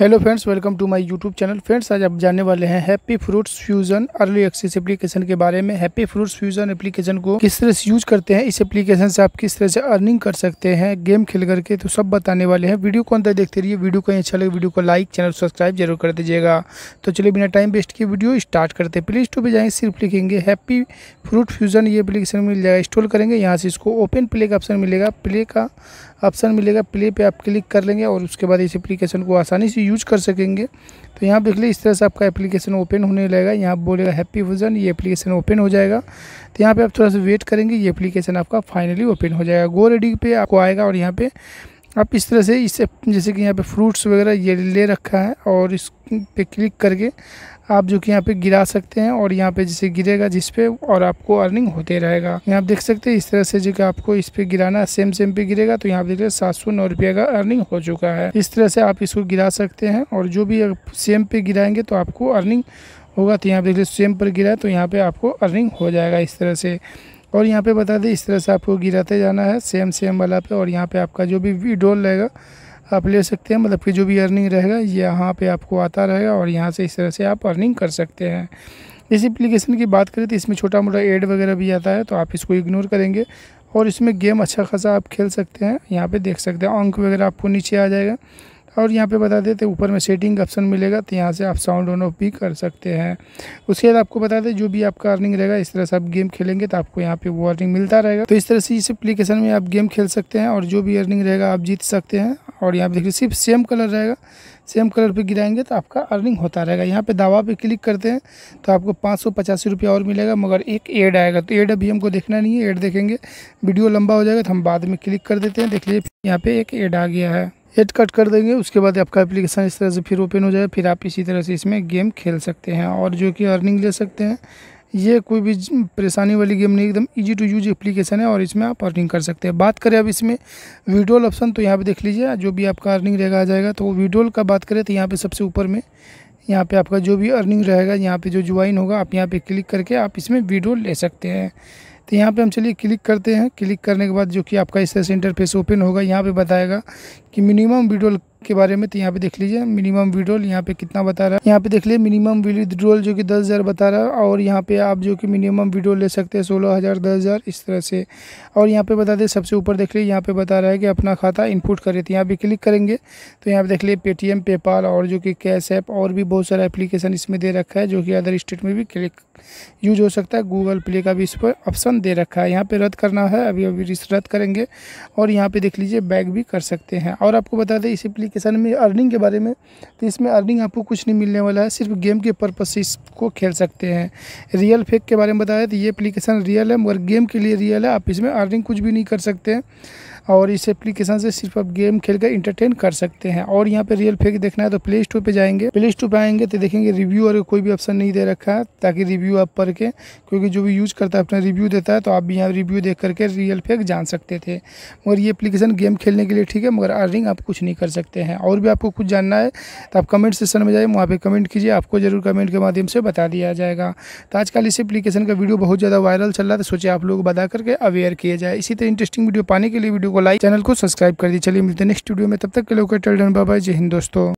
hello friends welcome to my YouTube channel friends आज आप जानने वाले हैं happy fruits fusion early access application के बारे में हैप्पी फ्रूट्स फ्यूजन एप्लीकेशन को किस तरह से यूज करते हैं इस एप्लीकेशन से आप किस तरह से अर्निंग कर सकते हैं गेम खेल करके तो सब बताने वाले हैं वीडियो को अंदर देखते रहिए वीडियो को अच्छा लगे वीडियो को लाइक चैनल सब्सक्राइब जरूर कर दीजिएगा तो चलिए बिना टाइम वेस्ट की वीडियो स्टार्ट करते हैं प्ले स्टोर पर जाएंगे सिर्फ लिखेंगे हैप्पी फ्रूट फ्यूजन ये एप्लीकेशन मिल जाएगा इंस्टॉल करेंगे यहाँ से इसको ओपन प्ले का ऑप्शन मिलेगा प्ले का ऑप्शन मिलेगा प्ले पर आप क्लिक कर लेंगे और उसके बाद इस एप्लीकेशन को आसानी से यूज कर सकेंगे तो यहाँ देख लीजिए इस तरह से आपका एप्लीकेशन ओपन होने लगेगा यहाँ बोलेगा हैप्पी वर्जन ये एप्लीकेशन ओपन हो जाएगा तो यहाँ पे आप थोड़ा सा वेट करेंगे ये एप्लीकेशन आपका फाइनली ओपन हो जाएगा गो रेडी पे आपको आएगा और यहाँ पे आप इस तरह से इसे जैसे कि यहाँ पे फ्रूट्स वगैरह ये ले रखा है और इस पे क्लिक करके आप जो कि यहाँ पे गिरा सकते हैं और यहाँ पे जैसे गिरेगा जिस पे और आपको अर्निंग होते रहेगा यहाँ आप देख सकते हैं इस तरह से जो कि आपको इस पे गिराना सेम सेम पे गिरेगा तो यहाँ पे देख रहे सात सौ नौ रुपये का अर्निंग हो चुका है इस तरह से आप इसको गिरा सकते हैं और जो भी सेम पे गिराएंगे तो आपको अर्निंग होगा तो यहाँ देख रहे सेम पर गिरा तो यहाँ पर आपको अर्निंग हो जाएगा इस तरह से और यहाँ पे बता दें इस तरह से आपको गिराते जाना है सेम सेम वाला पे और यहाँ पे आपका जो भी विड्रोल रहेगा आप ले सकते हैं मतलब कि जो भी अर्निंग रहेगा यहाँ पे आपको आता रहेगा और यहाँ से इस तरह से आप अर्निंग कर सकते हैं इस एप्लीकेशन की बात करें तो इसमें छोटा मोटा एड वगैरह भी आता है तो आप इसको इग्नोर करेंगे और इसमें गेम अच्छा खासा आप खेल सकते हैं यहाँ पर देख सकते हैं अंक वगैरह आपको नीचे आ जाएगा और यहाँ पे बता देते ऊपर में सेटिंग ऑप्शन मिलेगा तो यहाँ से आप साउंड ऑन ऑफ भी कर सकते हैं उसके बाद आपको बता दें जो भी आपका अर्निंग रहेगा इस तरह से आप गेम खेलेंगे तो आपको यहाँ पे वो अर्निंग मिलता रहेगा तो इस तरह से इस एप्लीकेशन में आप गेम खेल सकते हैं और जो भी अर्निंग रहेगा आप जीत सकते हैं और यहाँ पे देखिए सिर्फ सेम कलर रहेगा सेम कलर पर गिराएंगे तो आपका अर्निंग होता रहेगा यहाँ पर दावा पर क्लिक करते हैं तो आपको पाँच सौ पचासी और मिलेगा मगर एक एड आएगा तो एड अभी हमको देखना नहीं है एड देखेंगे वीडियो लंबा हो जाएगा तो हम बाद में क्लिक कर देते हैं देख लीजिए यहाँ पर एक एड आ गया है एड कट कर देंगे उसके बाद आपका एप्लीकेशन इस तरह से फिर ओपन हो जाए फिर आप इसी तरह से इसमें गेम खेल सकते हैं और जो कि अर्निंग ले सकते हैं ये कोई भी परेशानी वाली गेम नहीं एकदम इजी टू यूज एप्लीकेशन है और इसमें आप अर्निंग कर सकते हैं बात करें अब इसमें विड्रोल ऑप्शन तो यहाँ पे देख लीजिए जो भी आपका अर्निंग रहेगा आ जाएगा तो विड्रोल का बात करें तो यहाँ पे सबसे ऊपर में यहाँ पे आपका जो भी अर्निंग रहेगा यहाँ पे जो ज्वाइन होगा आप यहाँ पर क्लिक करके आप इसमें विड्रोल ले सकते हैं तो यहाँ पे हम चलिए क्लिक करते हैं क्लिक करने के बाद जो कि आपका इस तरह से इंटरफेस ओपन होगा यहाँ पे बताएगा कि मिनिमम वीडियो के बारे में तो यहाँ पे देख लीजिए मिनिमम विड्रोल यहाँ पे कितना बता रहा है यहाँ पे देख लीजिए मिनिमम विड्रोल जो कि दस हज़ार बता रहा है और यहाँ पे आप जो कि मिनिमम विड्रोल ले सकते हैं सोलह हज़ार दस हज़ार इस तरह से और यहाँ पे बता दें सबसे ऊपर देख लीजिए यहाँ पे बता रहा है कि अपना खाता इनपुट करे तो यहाँ पर क्लिक करेंगे तो यहाँ पे देख लीजिए पेटीएम पेपाल और जो कि कैश ऐप और भी बहुत सारा एप्लीकेशन इसमें दे रखा है जो कि अदर स्टेट में भी क्लिक यूज हो सकता है गूगल प्ले का भी इस पर ऑप्शन दे रखा है यहाँ पे रद्द करना है अभी अभी रद्द करेंगे और यहाँ पे देख लीजिए बैग भी कर सकते हैं और आपको बता दें इस एप्लीकेशन किसान में अर्निंग के बारे में तो इसमें अर्निंग आपको कुछ नहीं मिलने वाला है सिर्फ गेम के पर्पज से इसको खेल सकते हैं रियल फेक के बारे में बताया तो ये एप्लीकेशन रियल है मगर गेम के लिए रियल है आप इसमें अर्निंग कुछ भी नहीं कर सकते हैं और इस एप्लीकेशन से सिर्फ आप गेम खेल कर इंटरटेन कर सकते हैं और यहाँ पे रियल फेक देखना है तो प्ले स्टोर पर जाएंगे प्ले स्टोर पर आएंगे तो देखेंगे रिव्यू और कोई भी ऑप्शन नहीं दे रखा है ताकि रिव्यू आप पढ़ के क्योंकि जो भी यूज करता है अपना रिव्यू देता है तो आप भी यहाँ रिव्यू देख करके रियल फेक जान सकते थे मगर ये एप्लीकेशन गेम खेलने के लिए ठीक है मगर अर्निंग आप कुछ नहीं कर सकते हैं और भी आपको कुछ जानना है तो आप कमेंट सेक्शन में जाइए वहाँ पर कमेंट कीजिए आपको ज़रूर कमेंट के माध्यम से बता दिया जाएगा तो आजकल इस एप्लीकेशन का वीडियो बहुत ज़्यादा वायरल चल रहा है तो सोचे आप लोग बता करके अवेयर किया जाए इसी तरह इंटरेस्टिंग वीडियो पाने के लिए वीडियो को लाइक चैनल को सब्सक्राइब कर दी चलिए मिलते हैं नेक्स्ट वीडियो में तब तक के लोग जय हिंद दोस्तों